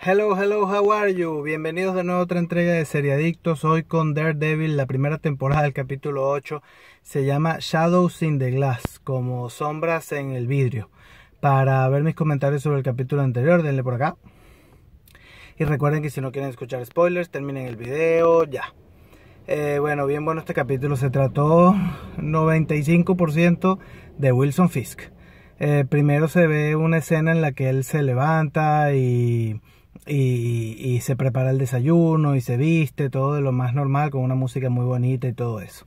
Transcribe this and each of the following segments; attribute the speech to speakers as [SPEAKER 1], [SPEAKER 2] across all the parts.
[SPEAKER 1] Hello, hello, how are you? Bienvenidos de nuevo a otra entrega de Seriadictos. Hoy con Daredevil, la primera temporada del capítulo 8. Se llama Shadows in the Glass, como sombras en el vidrio. Para ver mis comentarios sobre el capítulo anterior, denle por acá. Y recuerden que si no quieren escuchar spoilers, terminen el video ya. Eh, bueno, bien bueno este capítulo. Se trató 95% de Wilson Fisk. Eh, primero se ve una escena en la que él se levanta y y, se prepara el desayuno y se viste, todo de lo más normal, con una música muy bonita y todo eso.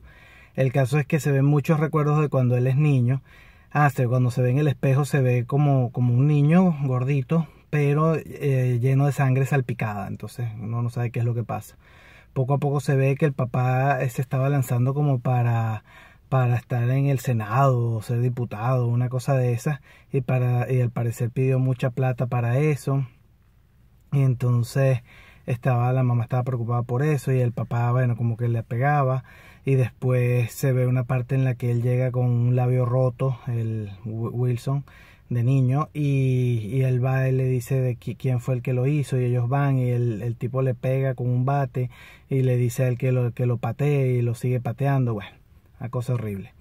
[SPEAKER 1] El caso es que se ven muchos recuerdos de cuando él es niño. Hasta ah, cuando se ve en el espejo se ve como, como un niño gordito, pero eh, lleno de sangre salpicada. Entonces uno no sabe qué es lo que pasa. Poco a poco se ve que el papá eh, se estaba lanzando como para para estar en el Senado, o ser diputado, una cosa de esas, y para y al parecer pidió mucha plata para eso. Y entonces estaba la mamá estaba preocupada por eso y el papá bueno como que le pegaba y después se ve una parte en la que él llega con un labio roto el Wilson de niño y, y él va y le dice de quién fue el que lo hizo y ellos van y el, tipo le pega con un bate y le dice a él que lo, que lo patee y lo sigue pateando bueno una cosa horrible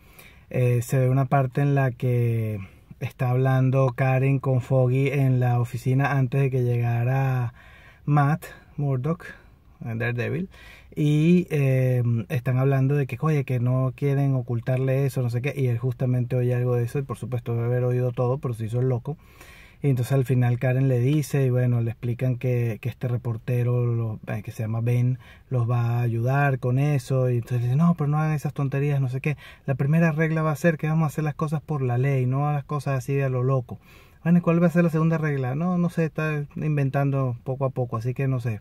[SPEAKER 1] eh, se ve una parte en la que está hablando Karen con Foggy en la oficina antes de que llegara Matt Murdock, Daredevil, y eh, están hablando de que, oye, que no quieren ocultarle eso, no sé qué, y él justamente oye algo de eso, y por supuesto debe haber oído todo, pero si hizo loco. Y entonces al final Karen le dice, y bueno, le explican que, que este reportero, eh, que se llama Ben, los va a ayudar con eso. Y entonces dice, no, pero no hagan esas tonterías, no sé qué. La primera regla va a ser que vamos a hacer las cosas por la ley, no a las cosas así a lo loco. Bueno, cuál va a ser la segunda regla? No, no sé, está inventando poco a poco, así que no sé.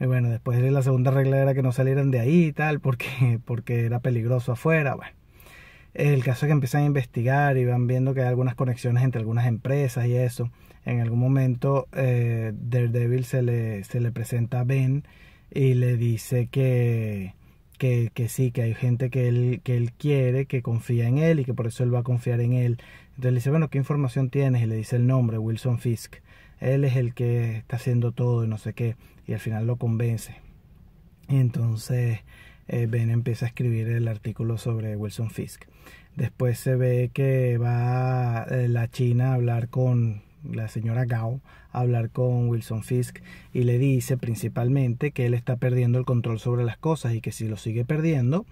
[SPEAKER 1] Y bueno, después la segunda regla era que no salieran de ahí y tal, porque, porque era peligroso afuera, bueno. El caso es que empiezan a investigar y van viendo que hay algunas conexiones entre algunas empresas y eso. En algún momento eh, Daredevil se le, se le presenta a Ben y le dice que, que, que, sí, que hay gente que él, que él quiere, que confía en él y que por eso él va a confiar en él. Entonces le dice, bueno, ¿qué información tienes? Y le dice el nombre, Wilson Fisk. Él es el que está haciendo todo y no sé qué. Y al final lo convence. entonces eh, ben empieza a escribir el artículo sobre Wilson Fisk. Después se ve que va eh, la China a hablar con la señora Gao a hablar con Wilson Fisk y le dice principalmente que él está perdiendo el control sobre las cosas y que si lo sigue perdiendo,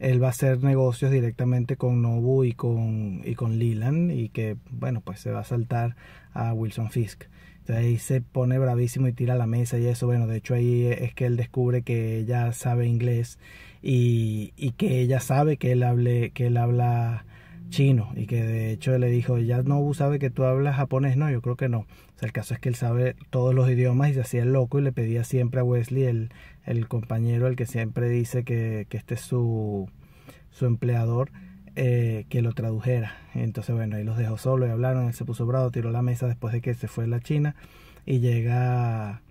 [SPEAKER 1] él va a hacer negocios directamente con Nobu y con, y con Leland y que, bueno, pues se va a saltar a Wilson Fisk ahí se pone bravísimo y tira la mesa y eso. Bueno, de hecho ahí es que él descubre que ella sabe inglés y, y que ella sabe que él, hable, que él habla chino y que de hecho le dijo, ya no sabe que tú hablas japonés, no, yo creo que no. O sea, el caso es que él sabe todos los idiomas y se hacía el loco y le pedía siempre a Wesley, el, el compañero, el que siempre dice que, que este es su, su empleador, eh, que lo tradujera. Entonces, bueno, ahí los dejó solo y hablaron, él se puso bravo, tiró la mesa después de que se fue a la China y llega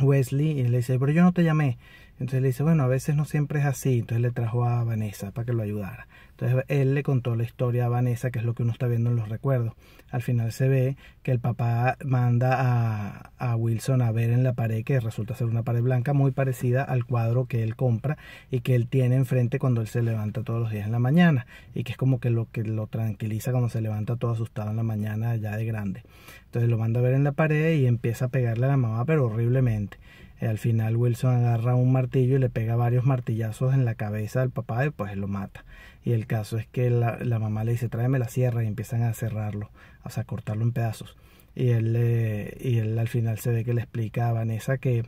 [SPEAKER 1] Wesley y le dice, pero yo no te llamé. Entonces le dice, bueno, a veces no siempre es así. Entonces le trajo a Vanessa para que lo ayudara. Entonces él le contó la historia a Vanessa, que es lo que uno está viendo en los recuerdos. Al final se ve que el papá manda a, a Wilson a ver en la pared, que resulta ser una pared blanca muy parecida al cuadro que él compra y que él tiene enfrente cuando él se levanta todos los días en la mañana. Y que es como que lo que lo tranquiliza cuando se levanta todo asustado en la mañana ya de grande. Entonces lo manda a ver en la pared y empieza a pegarle a la mamá, pero horriblemente. Eh, al final Wilson agarra un martillo y le pega varios martillazos en la cabeza al papá y pues lo mata. Y el caso es que la, mamá le dice, tráeme la sierra y empiezan a cerrarlo, o sea, a cortarlo en pedazos. Y él, eh, y él al final se ve que le explica a Vanessa que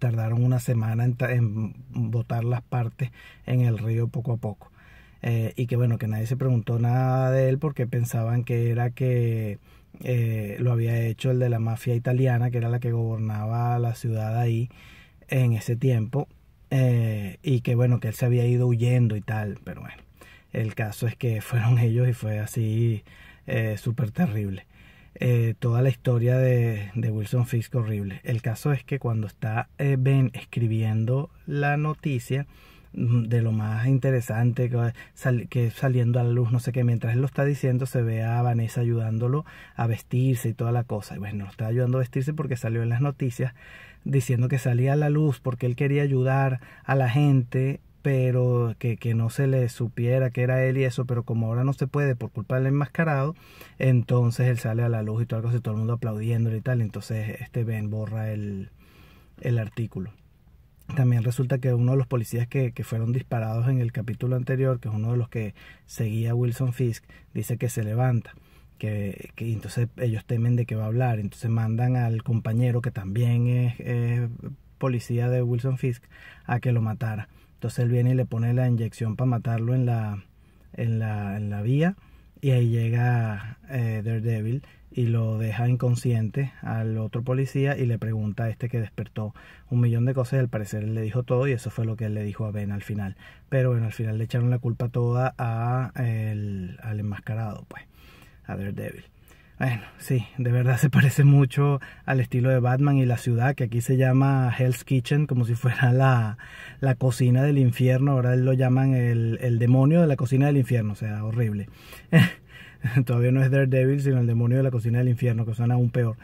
[SPEAKER 1] tardaron una semana en botar las partes en el río poco a poco. Eh, y que bueno, que nadie se preguntó nada de él porque pensaban que era que eh, lo había hecho el de la mafia italiana, que era la que gobernaba la ciudad ahí en ese tiempo, eh, y que bueno, que él se había ido huyendo y tal, pero bueno, el caso es que fueron ellos y fue así súper terrible. toda la historia de, de, Wilson Fisk horrible. El caso es que cuando está Ben escribiendo la noticia, Mm, de lo más interesante que, saliendo a la luz, no sé qué, mientras él lo está diciendo se ve a Vanessa ayudándolo a vestirse y toda la cosa. Y bueno, lo está ayudando a vestirse porque salió en las noticias diciendo que salía a la luz porque él quería ayudar a la gente pero que, que, no se le supiera que era él y eso, pero como ahora no se puede por culpa del enmascarado, entonces él sale a la luz y todo, y todo el mundo aplaudiéndole y tal, entonces este Ben borra el artículo también resulta que uno de los policías que, fueron disparados en el capítulo anterior, que es uno de los que seguía a Wilson Fisk, dice que se levanta. Que, que, entonces ellos temen de que va a hablar, entonces mandan al compañero que también es, policía de Wilson Fisk a que lo matara. Entonces él viene y le pone la inyección para matarlo en la, en la, en la vía y ahí llega eh, Daredevil y lo deja inconsciente al otro policía y le pregunta a este que despertó un millón de cosas y al parecer él le dijo todo y eso fue lo que él le dijo a Ben al final. Pero bueno, al final le echaron la culpa toda a al enmascarado, pues, a Daredevil. Bueno, sí, de verdad se parece mucho al estilo de Batman y la ciudad, que aquí se llama Hell's Kitchen, como si fuera la, la cocina del infierno. Ahora lo llaman el, el, demonio de la cocina del infierno, o sea, horrible. Todavía no es Daredevil, sino el demonio de la cocina del infierno, que suena aún peor.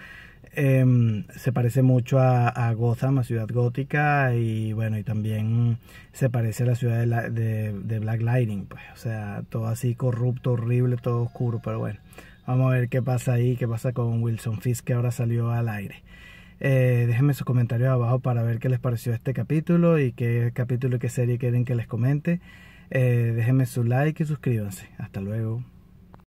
[SPEAKER 1] Em, se parece mucho a, Gotham, a Ciudad Gótica, y bueno, y también se parece a la ciudad de, de, de Black Lightning, pues, o sea, todo así corrupto, horrible, todo oscuro, pero bueno Vamos a ver qué pasa ahí, qué pasa con Wilson Fisk que ahora salió al aire. Eh, déjenme sus comentarios abajo para ver qué les pareció este capítulo y qué capítulo y qué serie quieren que les comente. Eh, déjenme su like y suscríbanse. Hasta luego.